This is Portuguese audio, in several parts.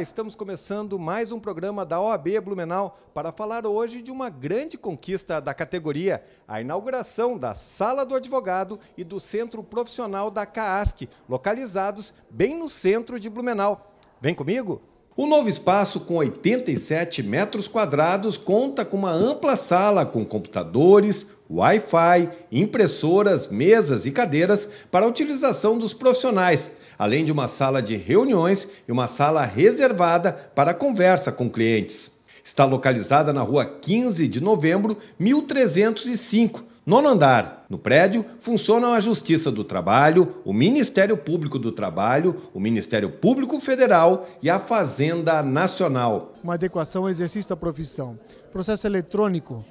estamos começando mais um programa da OAB Blumenau para falar hoje de uma grande conquista da categoria, a inauguração da Sala do Advogado e do Centro Profissional da CAASC, localizados bem no centro de Blumenau. Vem comigo! O novo espaço, com 87 metros quadrados, conta com uma ampla sala com computadores, Wi-Fi, impressoras, mesas e cadeiras para a utilização dos profissionais, além de uma sala de reuniões e uma sala reservada para conversa com clientes. Está localizada na rua 15 de novembro, 1305, nono andar. No prédio funcionam a Justiça do Trabalho, o Ministério Público do Trabalho, o Ministério Público Federal e a Fazenda Nacional. Uma adequação ao exercício da profissão. Processo eletrônico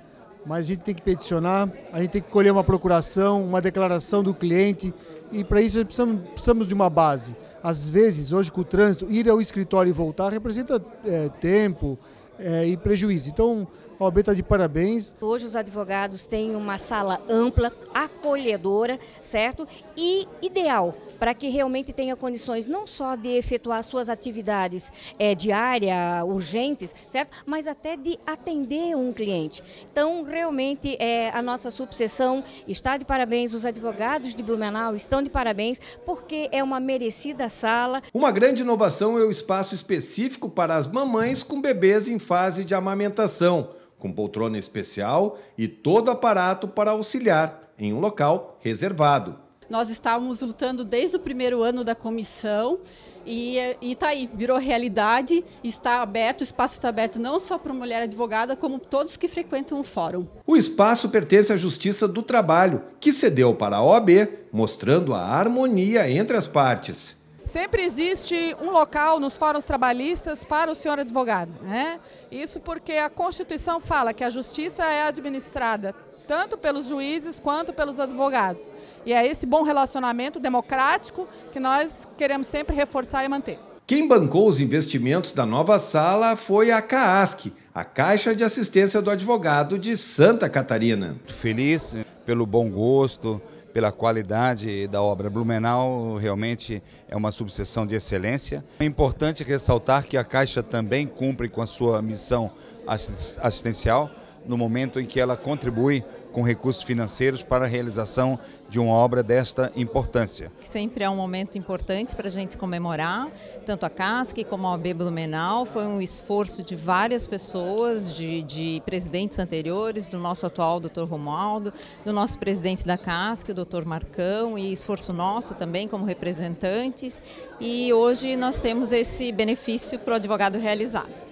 mas a gente tem que peticionar, a gente tem que colher uma procuração, uma declaração do cliente e para isso precisamos, precisamos, de uma base. Às vezes, hoje com o trânsito, ir ao escritório e voltar representa é, tempo, é, e prejuízo. Então, a OAB está de parabéns. Hoje os advogados têm uma sala ampla, acolhedora, certo? E ideal para que realmente tenha condições não só de efetuar suas atividades é, diárias, urgentes, certo? Mas até de atender um cliente. Então, realmente, é, a nossa subseção está de parabéns, os advogados de Blumenau estão de parabéns, porque é uma merecida sala. Uma grande inovação é o espaço específico para as mamães com bebês em fase de amamentação, com poltrona especial e todo aparato para auxiliar em um local reservado. Nós estávamos lutando desde o primeiro ano da comissão e está aí, virou realidade, está aberto, o espaço está aberto não só para mulher advogada, como todos que frequentam o fórum. O espaço pertence à Justiça do Trabalho, que cedeu para a OAB, mostrando a harmonia entre as partes. Sempre existe um local nos fóruns trabalhistas para o senhor advogado. Né? Isso porque a Constituição fala que a justiça é administrada tanto pelos juízes quanto pelos advogados. E é esse bom relacionamento democrático que nós queremos sempre reforçar e manter. Quem bancou os investimentos da nova sala foi a CAASC, a Caixa de Assistência do Advogado de Santa Catarina. Feliz pelo bom gosto, pela qualidade da obra. Blumenau realmente é uma subseção de excelência. É importante ressaltar que a Caixa também cumpre com a sua missão assistencial no momento em que ela contribui com recursos financeiros para a realização de uma obra desta importância. Sempre é um momento importante para a gente comemorar, tanto a CASC como a OAB Blumenau. Foi um esforço de várias pessoas, de, de presidentes anteriores, do nosso atual doutor Romualdo, do nosso presidente da CASC, o doutor Marcão, e esforço nosso também como representantes. E hoje nós temos esse benefício para o advogado realizado.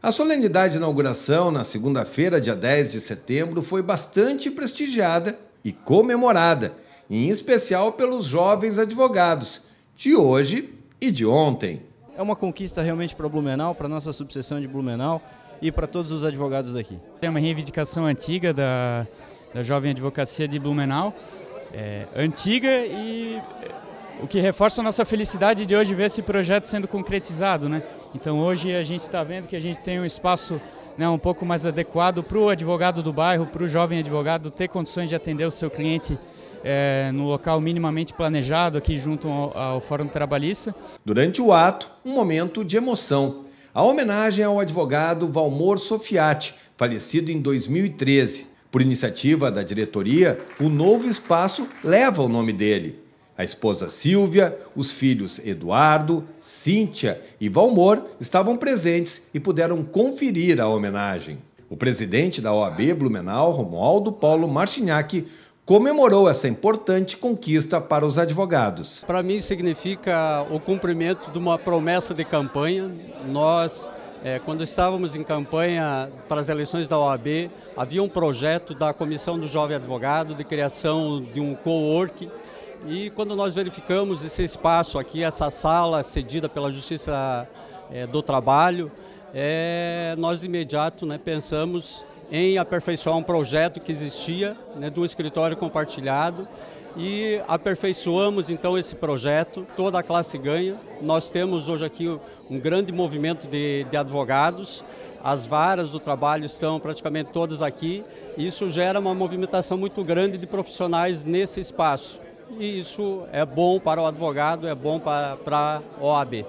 A solenidade de inauguração, na segunda-feira, dia 10 de setembro, foi bastante prestigiada e comemorada, em especial pelos jovens advogados, de hoje e de ontem. É uma conquista realmente para Blumenau, para nossa subseção de Blumenau e para todos os advogados aqui. É uma reivindicação antiga da, da jovem advocacia de Blumenau, é, antiga e é, o que reforça a nossa felicidade de hoje ver esse projeto sendo concretizado, né? Então hoje a gente está vendo que a gente tem um espaço né, um pouco mais adequado para o advogado do bairro, para o jovem advogado ter condições de atender o seu cliente é, no local minimamente planejado aqui junto ao, ao Fórum Trabalhista. Durante o ato, um momento de emoção. A homenagem ao advogado Valmor Sofiati, falecido em 2013. Por iniciativa da diretoria, o novo espaço leva o nome dele. A esposa Silvia, os filhos Eduardo, Cíntia e Valmor estavam presentes e puderam conferir a homenagem. O presidente da OAB Blumenau, Romualdo Paulo Martignac, comemorou essa importante conquista para os advogados. Para mim significa o cumprimento de uma promessa de campanha. Nós é, quando estávamos em campanha para as eleições da OAB, havia um projeto da Comissão do Jovem Advogado de criação de um co-work e quando nós verificamos esse espaço aqui, essa sala cedida pela Justiça é, do Trabalho, é, nós de imediato né, pensamos em aperfeiçoar um projeto que existia né, de um escritório compartilhado e aperfeiçoamos então esse projeto, toda a classe ganha. Nós temos hoje aqui um grande movimento de, de advogados, as varas do trabalho estão praticamente todas aqui. Isso gera uma movimentação muito grande de profissionais nesse espaço e isso é bom para o advogado, é bom para, para a OAB.